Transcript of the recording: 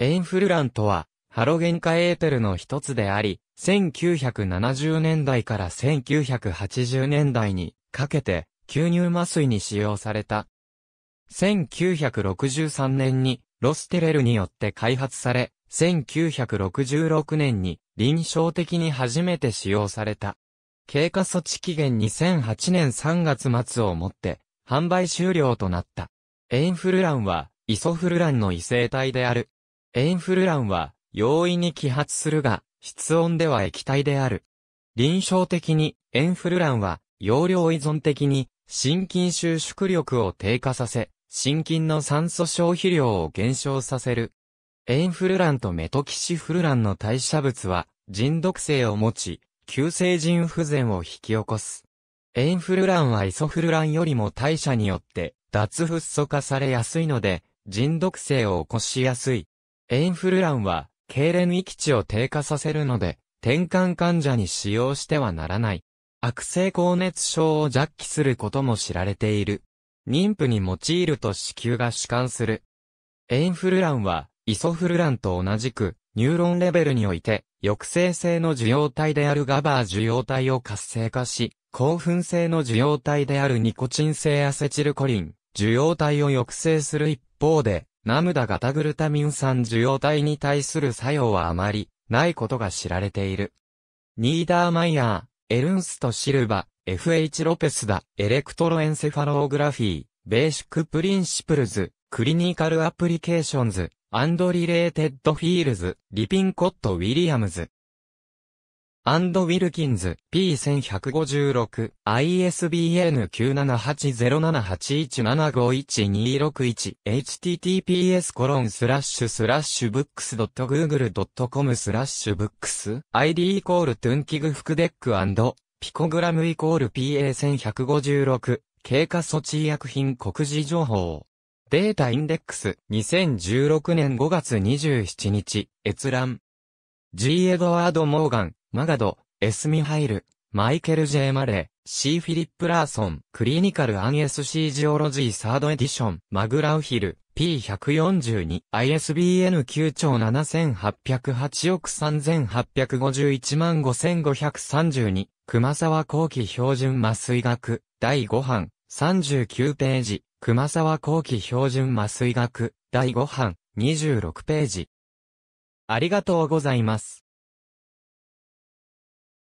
エインフルランとは、ハロゲン化エーテルの一つであり、1970年代から1980年代にかけて、吸入麻酔に使用された。1963年にロステレルによって開発され、1966年に臨床的に初めて使用された。経過措置期限2008年3月末をもって販売終了となった。エインフルランはイソフルランの異性体であるエンフルランは容易に揮発するが、室温では液体である。臨床的にエンフルランは容量依存的に心筋収縮力を低下させ、心筋の酸素消費量を減少させる。エンフルランとメトキシフルランの代謝物は人毒性を持ち、急性腎不全を引き起こす。エンフルランはイソフルランよりも代謝によって脱フッ素化されやすいので、人毒性を起こしやすい。エンフルランは、痙攣域値を低下させるので、転換患者に使用してはならない。悪性高熱症を弱気することも知られている。妊婦に用いると子宮が主観する。エンフルランは、イソフルランと同じく、ニューロンレベルにおいて、抑制性の受容体であるガバー受容体を活性化し、興奮性の受容体であるニコチン性アセチルコリン、受容体を抑制する一方で、ナムダガタグルタミン酸受容体に対する作用はあまりないことが知られている。ニーダーマイヤー、エルンスト・シルバ、FH ロペスダ、エレクトロエンセファローグラフィー、ベーシックプリンシプルズ、クリニカルアプリケーションズ、アンドリレーテッドフィールズ、リピンコット・ウィリアムズ。アンド・ウィルキンズ、P1156、ISBN9780781751261、https コロンスラッシュスラッシュブックス .google.com スラッシュブックス、ID イコールトゥンキグフクデックピコグラムイコール PA1156、経過措置医薬品告示情報。データインデックス、2016年5月27日、閲覧。G. エドワード・モーガン、マガド、エス・ミハイル、マイケル・ジェー・マレー、C・ フィリップ・ラーソン、クリニカル・アン・ SC・ ジオロジー・サード・エディション、マグラウヒル、P142、ISBN 9兆7808億3851万5532、熊沢後期標準麻酔学、第5版、39ページ、熊沢後期標準麻酔学、第5版、26ページ。ありがとうございます。